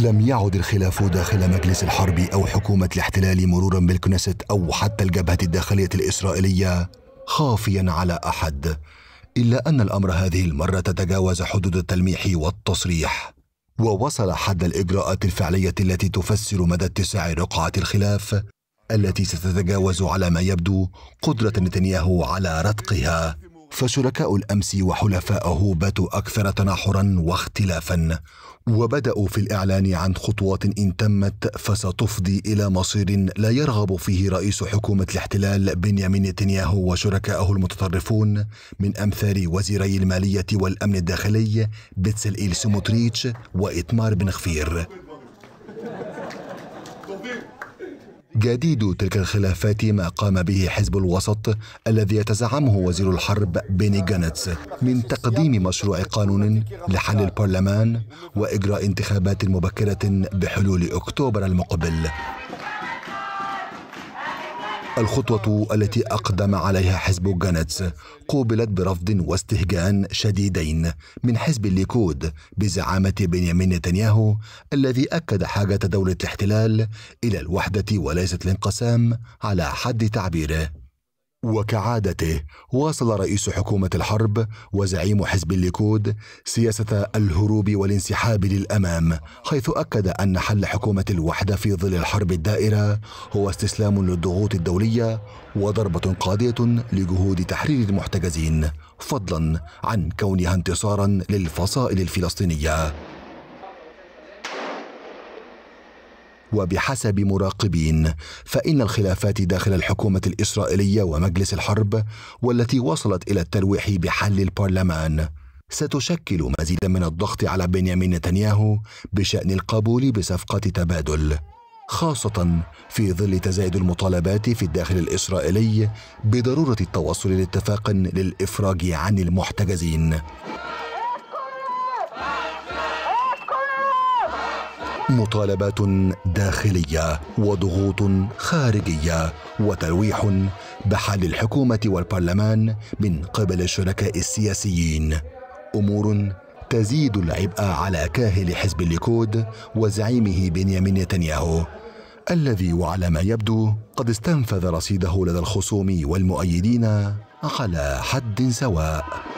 لم يعد الخلاف داخل مجلس الحرب أو حكومة الاحتلال مرورا بالكنيسة أو حتى الجبهة الداخلية الإسرائيلية خافيا على أحد إلا أن الأمر هذه المرة تتجاوز حدود التلميح والتصريح ووصل حد الإجراءات الفعلية التي تفسر مدى اتساع رقعة الخلاف التي ستتجاوز على ما يبدو قدرة نتنياهو على رتقها فشركاء الامس وحلفائه باتوا اكثر تناحرا واختلافا وبداوا في الاعلان عن خطوات ان تمت فستفضي الى مصير لا يرغب فيه رئيس حكومه الاحتلال بنيامين نتنياهو وشركائه المتطرفون من امثال وزيري الماليه والامن الداخلي بيتسل ايل سموتريتش واتمار بن خفير جديد تلك الخلافات ما قام به حزب الوسط الذي يتزعمه وزير الحرب بيني جانتس من تقديم مشروع قانون لحل البرلمان واجراء انتخابات مبكره بحلول اكتوبر المقبل الخطوة التي أقدم عليها حزب جانتس قوبلت برفض واستهجان شديدين من حزب الليكود بزعامة بنيامين نتنياهو الذي أكد حاجة دولة الاحتلال إلى الوحدة وليست الانقسام على حد تعبيره وكعادته واصل رئيس حكومة الحرب وزعيم حزب الليكود سياسة الهروب والانسحاب للأمام حيث أكد أن حل حكومة الوحدة في ظل الحرب الدائرة هو استسلام للضغوط الدولية وضربة قاضية لجهود تحرير المحتجزين فضلا عن كونها انتصارا للفصائل الفلسطينية وبحسب مراقبين فإن الخلافات داخل الحكومة الإسرائيلية ومجلس الحرب والتي وصلت إلى الترويح بحل البرلمان ستشكل مزيدا من الضغط على بنيامين نتنياهو بشأن القبول بصفقة تبادل خاصة في ظل تزايد المطالبات في الداخل الإسرائيلي بضرورة التوصل لاتفاق للإفراج عن المحتجزين مطالبات داخليه وضغوط خارجيه وتلويح بحل الحكومه والبرلمان من قبل الشركاء السياسيين امور تزيد العبء على كاهل حزب الليكود وزعيمه بنيامين نتنياهو الذي وعلى ما يبدو قد استنفذ رصيده لدى الخصوم والمؤيدين على حد سواء